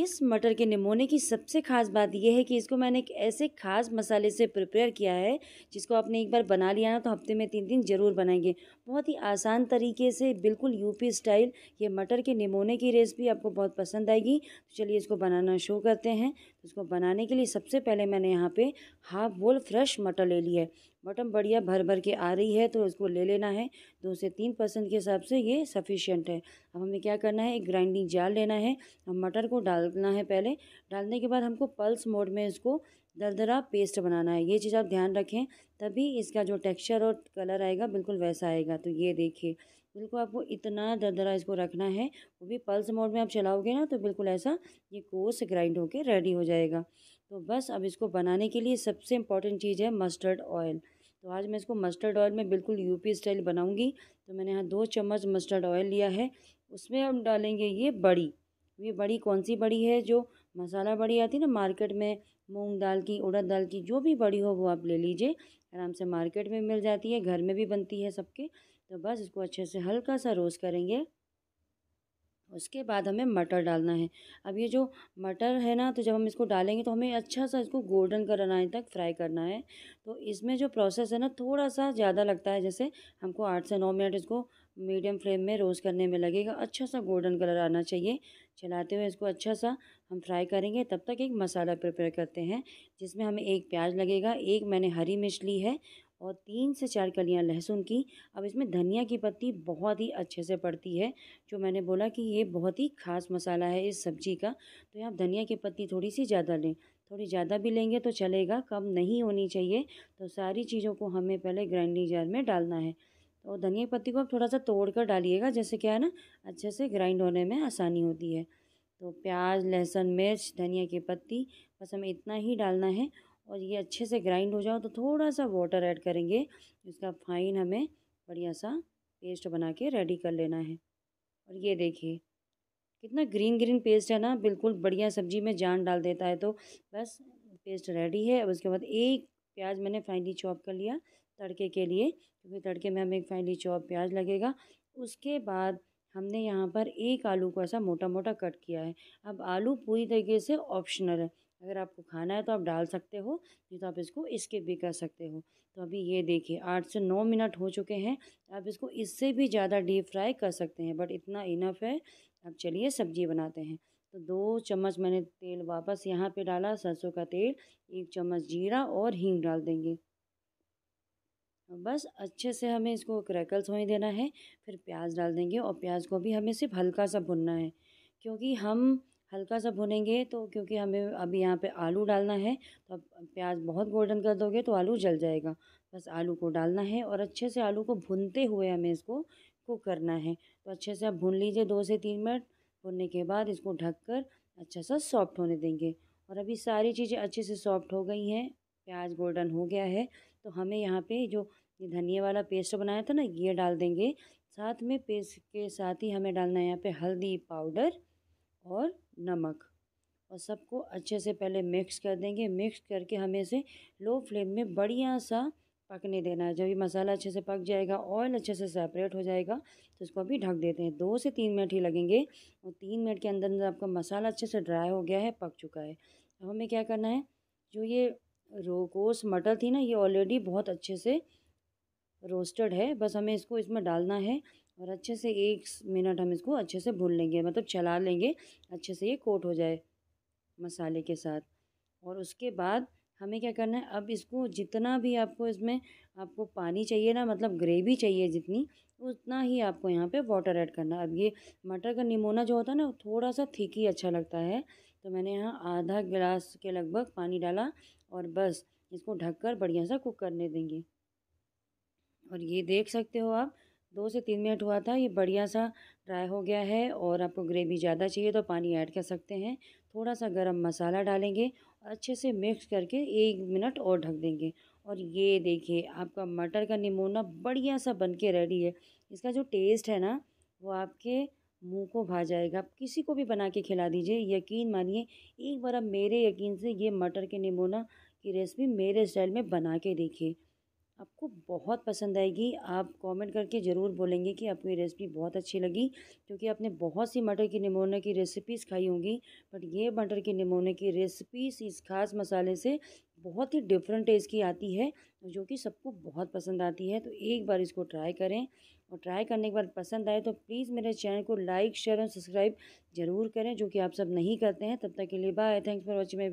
इस मटर के निमोने की सबसे ख़ास बात यह है कि इसको मैंने एक ऐसे ख़ास मसाले से प्रिपेयर किया है जिसको आपने एक बार बना लिया ना तो हफ्ते में तीन दिन ज़रूर बनाएंगे बहुत ही आसान तरीके से बिल्कुल यूपी स्टाइल ये मटर के निमोने की रेसिपी आपको बहुत पसंद आएगी तो चलिए इसको बनाना शुरू करते हैं इसको बनाने के लिए सबसे पहले मैंने यहाँ पे हाफ बोल फ्रेश मटर ले लिया है मटन बढ़िया भर भर के आ रही है तो इसको ले लेना है दो से तीन परसेंट के हिसाब से ये सफिशियंट है अब हमें क्या करना है एक ग्राइंडिंग जार लेना है और मटर को डालना है पहले डालने के बाद हमको पल्स मोड में इसको दरदरा पेस्ट बनाना है ये चीज़ आप ध्यान रखें तभी इसका जो टेक्सचर और कलर आएगा बिल्कुल वैसा आएगा तो ये देखिए बिल्कुल आपको इतना दरदरा इसको रखना है वो भी पल्स मोड में आप चलाओगे ना तो बिल्कुल ऐसा ये कोस ग्राइंड होकर रेडी हो जाएगा तो बस अब इसको बनाने के लिए सबसे इंपॉर्टेंट चीज़ है मस्टर्ड ऑयल तो आज मैं इसको मस्टर्ड ऑयल में बिल्कुल यूपी स्टाइल बनाऊंगी तो मैंने यहाँ दो चम्मच मस्टर्ड ऑयल लिया है उसमें हम डालेंगे ये बड़ी ये बड़ी कौन सी बड़ी है जो मसाला बड़ी आती है ना मार्केट में मूंग दाल की उड़द दाल की जो भी बड़ी हो वो आप ले लीजिए आराम से मार्केट में मिल जाती है घर में भी बनती है सबके तो बस इसको अच्छे से हल्का सा रोस्ट करेंगे उसके बाद हमें मटर डालना है अब ये जो मटर है ना तो जब हम इसको डालेंगे तो हमें अच्छा सा इसको गोल्डन कलर आने तक फ्राई करना है तो इसमें जो प्रोसेस है ना थोड़ा सा ज़्यादा लगता है जैसे हमको आठ से नौ मिनट इसको मीडियम फ्लेम में रोस्ट करने में लगेगा अच्छा सा गोल्डन कलर आना चाहिए चलाते हुए इसको अच्छा सा हम फ्राई करेंगे तब तक एक मसाला प्रिपेयर करते हैं जिसमें हमें एक प्याज लगेगा एक मैंने हरी मिर्च ली है और तीन से चार कलियां लहसुन की अब इसमें धनिया की पत्ती बहुत ही अच्छे से पड़ती है जो मैंने बोला कि ये बहुत ही खास मसाला है इस सब्ज़ी का तो यहाँ धनिया की पत्ती थोड़ी सी ज़्यादा लें थोड़ी ज़्यादा भी लेंगे तो चलेगा कम नहीं होनी चाहिए तो सारी चीज़ों को हमें पहले ग्राइंडिंग जार में डालना है तो धनिया की पत्ती को आप थोड़ा सा तोड़ कर डालिएगा जैसे क्या है ना अच्छे से ग्राइंड होने में आसानी होती है तो प्याज लहसुन मिर्च धनिया की पत्ती बस हमें इतना ही डालना है और ये अच्छे से ग्राइंड हो जाओ तो थोड़ा सा वाटर ऐड करेंगे इसका फाइन हमें बढ़िया सा पेस्ट बना के रेडी कर लेना है और ये देखिए कितना ग्रीन ग्रीन पेस्ट है ना बिल्कुल बढ़िया सब्जी में जान डाल देता है तो बस पेस्ट रेडी है अब उसके बाद एक प्याज मैंने फाइनली चॉप कर लिया तड़के के लिए क्योंकि तड़के में हमें एक फाइनली चॉप प्याज लगेगा उसके बाद हमने यहाँ पर एक आलू को ऐसा मोटा मोटा कट किया है अब आलू पूरी तरीके से ऑप्शनल है अगर आपको खाना है तो आप डाल सकते हो नहीं तो आप इसको स्किप भी कर सकते हो तो अभी ये देखिए आठ से नौ मिनट हो चुके हैं आप इसको इससे भी ज़्यादा डीप फ्राई कर सकते हैं बट इतना इनफ है अब चलिए सब्जी बनाते हैं तो दो चम्मच मैंने तेल वापस यहाँ पे डाला सरसों का तेल एक चम्मच जीरा और हींग डाल देंगे बस अच्छे से हमें इसको क्रैकल्स होने देना है फिर प्याज डाल देंगे और प्याज को भी हमें सिर्फ हल्का सा भुनना है क्योंकि हम हल्का सा भुनेंगे तो क्योंकि हमें अभी यहाँ पे आलू डालना है तो अब प्याज बहुत गोल्डन कर दोगे तो आलू जल जाएगा बस आलू को डालना है और अच्छे से आलू को भुनते हुए हमें इसको कुक करना है तो अच्छे से आप भून लीजिए दो से तीन मिनट भुनने के बाद इसको ढक कर अच्छा सा सॉफ्ट होने देंगे और अभी सारी चीज़ें अच्छे से सॉफ्ट हो गई हैं प्याज गोल्डन हो गया है तो हमें यहाँ पर जो धनिया वाला पेस्ट बनाया था ना ये डाल देंगे साथ में पेस्ट के साथ ही हमें डालना है यहाँ पर हल्दी पाउडर और नमक और सबको अच्छे से पहले मिक्स कर देंगे मिक्स करके हमें इसे लो फ्लेम में बढ़िया सा पकने देना है जब ये मसाला अच्छे से पक जाएगा ऑयल अच्छे से सेपरेट हो जाएगा तो इसको अभी ढक देते हैं दो से तीन मिनट ही लगेंगे और तीन मिनट के अंदर अंदर आपका मसाला अच्छे से ड्राई हो गया है पक चुका है अब हमें क्या करना है जो ये रोकोस मटर थी ना ये ऑलरेडी बहुत अच्छे से रोस्टेड है बस हमें इसको इसमें डालना है और अच्छे से एक मिनट हम इसको अच्छे से भून लेंगे मतलब चला लेंगे अच्छे से ये कोट हो जाए मसाले के साथ और उसके बाद हमें क्या करना है अब इसको जितना भी आपको इसमें आपको पानी चाहिए ना मतलब ग्रेवी चाहिए जितनी उतना ही आपको यहाँ पे वाटर ऐड करना है अब ये मटर का निमोना जो होता है ना थोड़ा सा ठीक ही अच्छा लगता है तो मैंने यहाँ आधा गिलास के लगभग पानी डाला और बस इसको ढककर बढ़िया सा कुक करने देंगे और ये देख सकते हो आप दो से तीन मिनट हुआ था ये बढ़िया सा ड्राई हो गया है और आपको ग्रेवी ज़्यादा चाहिए तो पानी ऐड कर सकते हैं थोड़ा सा गरम मसाला डालेंगे अच्छे से मिक्स करके एक मिनट और ढक देंगे और ये देखिए आपका मटर का निमोना बढ़िया सा बन के रेडी है इसका जो टेस्ट है ना वो आपके मुंह को भा जाएगा आप किसी को भी बना के खिला दीजिए यकीन मानिए एक बार आप मेरे यकीन से ये मटर के निमोना की रेसिपी मेरे स्टाइल में बना के देखिए आपको बहुत पसंद आएगी आप कमेंट करके ज़रूर बोलेंगे कि आपको ये रेसिपी बहुत अच्छी लगी क्योंकि आपने बहुत सी मटर की निमोने की रेसिपीज़ खाई होंगी बट ये मटर की निमोने की रेसिपीज़ इस खास मसाले से बहुत ही डिफरेंट टेस्ट की आती है जो कि सबको बहुत पसंद आती है तो एक बार इसको ट्राई करें और ट्राई करने के बाद पसंद आए तो प्लीज़ मेरे चैनल को लाइक शेयर और सब्सक्राइब ज़रूर करें जो कि आप सब नहीं करते हैं तब तक के लिए बाय थैंक्स फॉर वॉचिंग